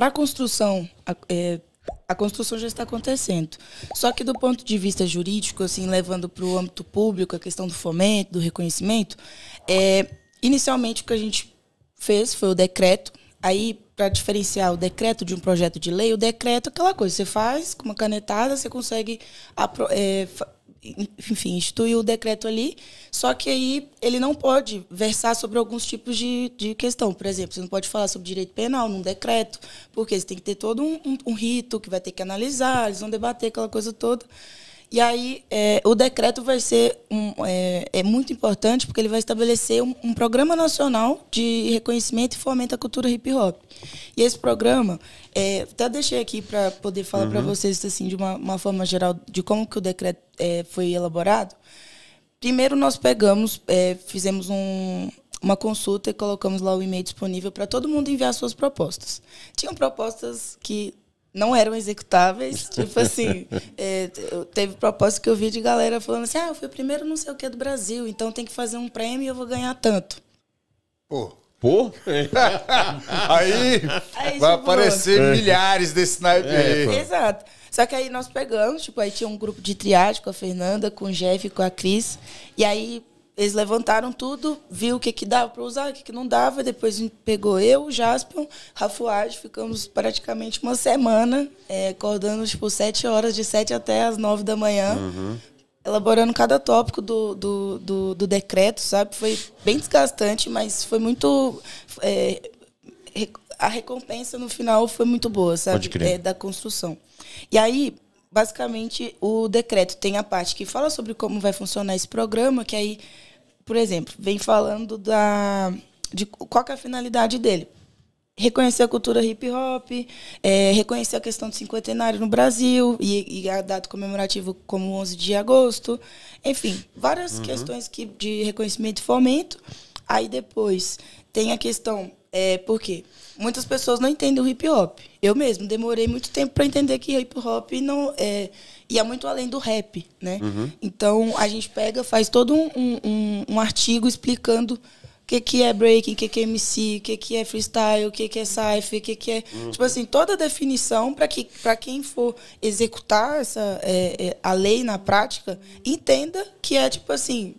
Para a construção, é, a construção já está acontecendo. Só que do ponto de vista jurídico, assim, levando para o âmbito público a questão do fomento, do reconhecimento, é, inicialmente o que a gente fez foi o decreto. Aí, para diferenciar o decreto de um projeto de lei, o decreto é aquela coisa, você faz com uma canetada, você consegue é, enfim, instituiu o decreto ali, só que aí ele não pode versar sobre alguns tipos de, de questão. Por exemplo, você não pode falar sobre direito penal num decreto, porque você tem que ter todo um, um, um rito que vai ter que analisar, eles vão debater aquela coisa toda. E aí, é, o decreto vai ser um, é, é, muito importante porque ele vai estabelecer um, um, programa nacional de reconhecimento e fomento à cultura hip hop. E esse programa, é, até deixei aqui para poder falar uhum. para vocês assim de uma, uma, forma geral de como que o decreto é, foi elaborado. Primeiro, nós pegamos, é, fizemos um, uma consulta e colocamos lá o e-mail disponível para todo mundo enviar suas propostas. Tinham propostas que não eram executáveis. tipo assim, é, teve propósito que eu vi de galera falando assim: ah, eu fui o primeiro não sei o que do Brasil, então tem que fazer um prêmio e eu vou ganhar tanto. Pô. Pô? aí, aí, vai tipo, aparecer é. milhares desse naipe. É, Exato. Só que aí nós pegamos, tipo, aí tinha um grupo de triagem com a Fernanda, com o Jeff, com a Cris. E aí eles levantaram tudo, viu o que, que dava para usar, o que, que não dava. Depois pegou eu, o Jaspion, Rafuage. Ficamos praticamente uma semana é, acordando, tipo, sete horas, de sete até as nove da manhã. Uhum. Elaborando cada tópico do, do, do, do, decreto, sabe? Foi bem desgastante, mas foi muito... É, a recompensa no final foi muito boa, sabe? É, da construção. E aí, basicamente, o decreto tem a parte que fala sobre como vai funcionar esse programa, que aí por exemplo, vem falando da de qual é a finalidade dele. Reconhecer a cultura hip hop, é, reconhecer a questão do cinquentenário no Brasil e, e, a data comemorativa como 11 de agosto. Enfim, várias uhum. questões que, de reconhecimento e fomento. Aí depois tem a questão é, porque Muitas pessoas não entendem o hip hop. Eu mesmo demorei muito tempo para entender que hip hop não é, ia muito além do rap, né? Uhum. Então a gente pega, faz todo um, um, um artigo explicando o que, que é breaking, o que, que é MC, o que, que é freestyle, o que, que é cypher, o que, que é. Uhum. Tipo assim, toda a definição para que, quem for executar essa, é, é, a lei na prática, entenda que é tipo assim,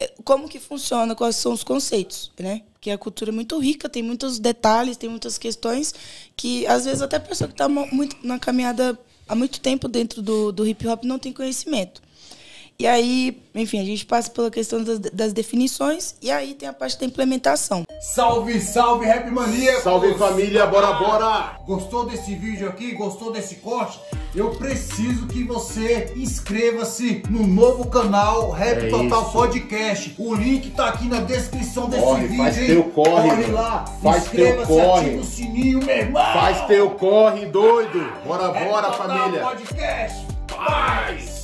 é, como que funciona, quais são os conceitos, né? Porque a cultura é muito rica, tem muitos detalhes, tem muitas questões que, às vezes, até a pessoa que está muito na caminhada há muito tempo dentro do, do hip hop não tem conhecimento. E aí, enfim, a gente passa pela questão das, das, definições e aí tem a parte da implementação. Salve, salve, Rap Mania! Salve família, bora, bora! Gostou desse vídeo aqui? Gostou desse corte? eu preciso que você inscreva-se no novo canal Rap é Total isso. Podcast. O link tá aqui na descrição desse corre, vídeo. Faz hein? teu corre, corre lá, corre, se ativa o sininho, meu irmão. Faz teu corre, doido. Bora, Rap bora, Total família. Podcast. Paz.